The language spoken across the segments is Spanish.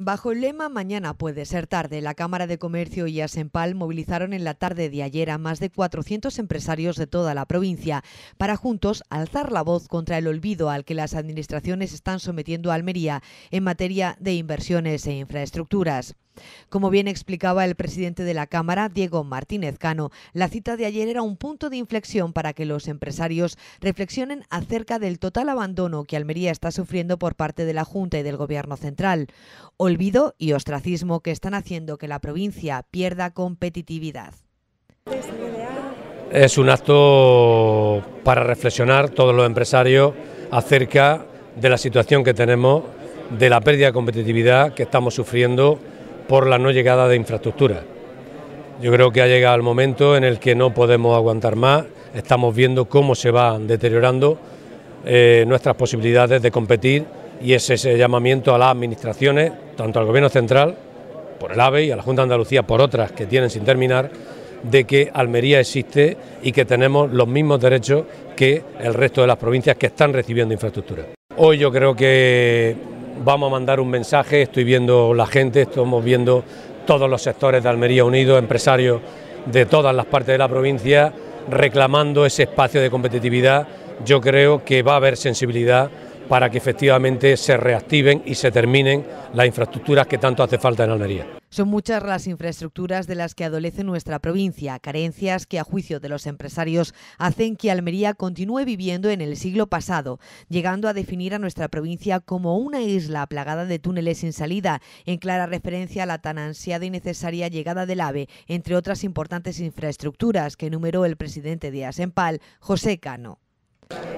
Bajo el lema Mañana puede ser tarde, la Cámara de Comercio y Asempal movilizaron en la tarde de ayer a más de 400 empresarios de toda la provincia para juntos alzar la voz contra el olvido al que las administraciones están sometiendo a Almería en materia de inversiones e infraestructuras. Como bien explicaba el presidente de la Cámara, Diego Martínez Cano, la cita de ayer era un punto de inflexión para que los empresarios reflexionen acerca del total abandono que Almería está sufriendo por parte de la Junta y del Gobierno central, olvido y ostracismo que están haciendo que la provincia pierda competitividad. Es un acto para reflexionar todos los empresarios acerca de la situación que tenemos, de la pérdida de competitividad que estamos sufriendo por la no llegada de infraestructura. Yo creo que ha llegado el momento en el que no podemos aguantar más, estamos viendo cómo se van deteriorando eh, nuestras posibilidades de competir y es ese llamamiento a las administraciones, tanto al Gobierno Central, por el AVE y a la Junta de Andalucía por otras que tienen sin terminar, de que Almería existe y que tenemos los mismos derechos que el resto de las provincias que están recibiendo infraestructura. Hoy yo creo que vamos a mandar un mensaje, estoy viendo la gente, estamos viendo todos los sectores de Almería Unido, empresarios de todas las partes de la provincia, reclamando ese espacio de competitividad. Yo creo que va a haber sensibilidad para que efectivamente se reactiven y se terminen las infraestructuras que tanto hace falta en Almería. Son muchas las infraestructuras de las que adolece nuestra provincia, carencias que a juicio de los empresarios hacen que Almería continúe viviendo en el siglo pasado, llegando a definir a nuestra provincia como una isla plagada de túneles sin salida, en clara referencia a la tan ansiada y necesaria llegada del AVE, entre otras importantes infraestructuras que enumeró el presidente de Asempal, José Cano.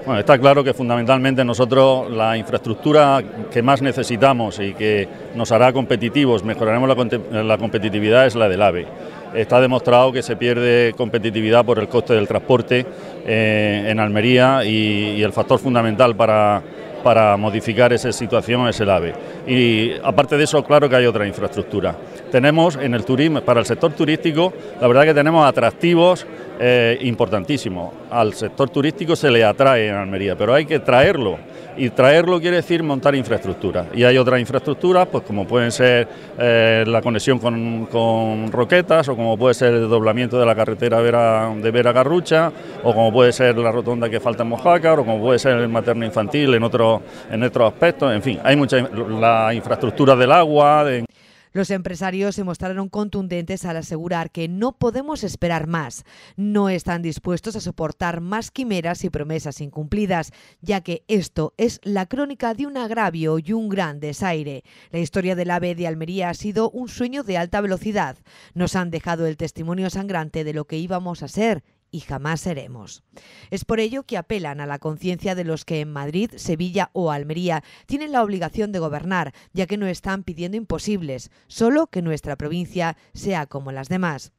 Bueno, está claro que fundamentalmente nosotros la infraestructura que más necesitamos y que nos hará competitivos, mejoraremos la, competitividad, es la del AVE está demostrado que se pierde competitividad por el coste del transporte eh, en Almería y, el factor fundamental para, para, modificar esa situación es el AVE. Y aparte de eso, claro que hay otra infraestructura. Tenemos en el turismo, para el sector turístico, la verdad que tenemos atractivos eh, importantísimo. Al sector turístico se le atrae en Almería, pero hay que traerlo. Y traerlo quiere decir montar infraestructuras. Y hay otras infraestructuras, pues como pueden ser eh, la conexión con, Roquetas, o como puede ser el doblamiento de la carretera de Vera Garrucha, o como puede ser la rotonda que falta en Mojácar, o como puede ser el materno infantil en otros en otro aspectos. En fin, hay muchas la infraestructura del agua. De, los empresarios se mostraron contundentes al asegurar que no podemos esperar más. No están dispuestos a soportar más quimeras y promesas incumplidas, ya que esto es la crónica de un agravio y un gran desaire. La historia del AVE de Almería ha sido un sueño de alta velocidad. Nos han dejado el testimonio sangrante de lo que íbamos a ser y jamás seremos. Es por ello que apelan a la conciencia de los que en Madrid, Sevilla o Almería tienen la obligación de gobernar, ya que no están pidiendo imposibles, solo que nuestra provincia sea como las demás.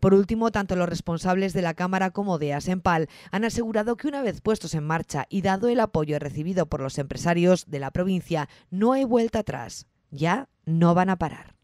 Por último, tanto los responsables de la Cámara como de Asempal han asegurado que una vez puestos en marcha y dado el apoyo recibido por los empresarios de la provincia, no hay vuelta atrás. Ya no van a parar.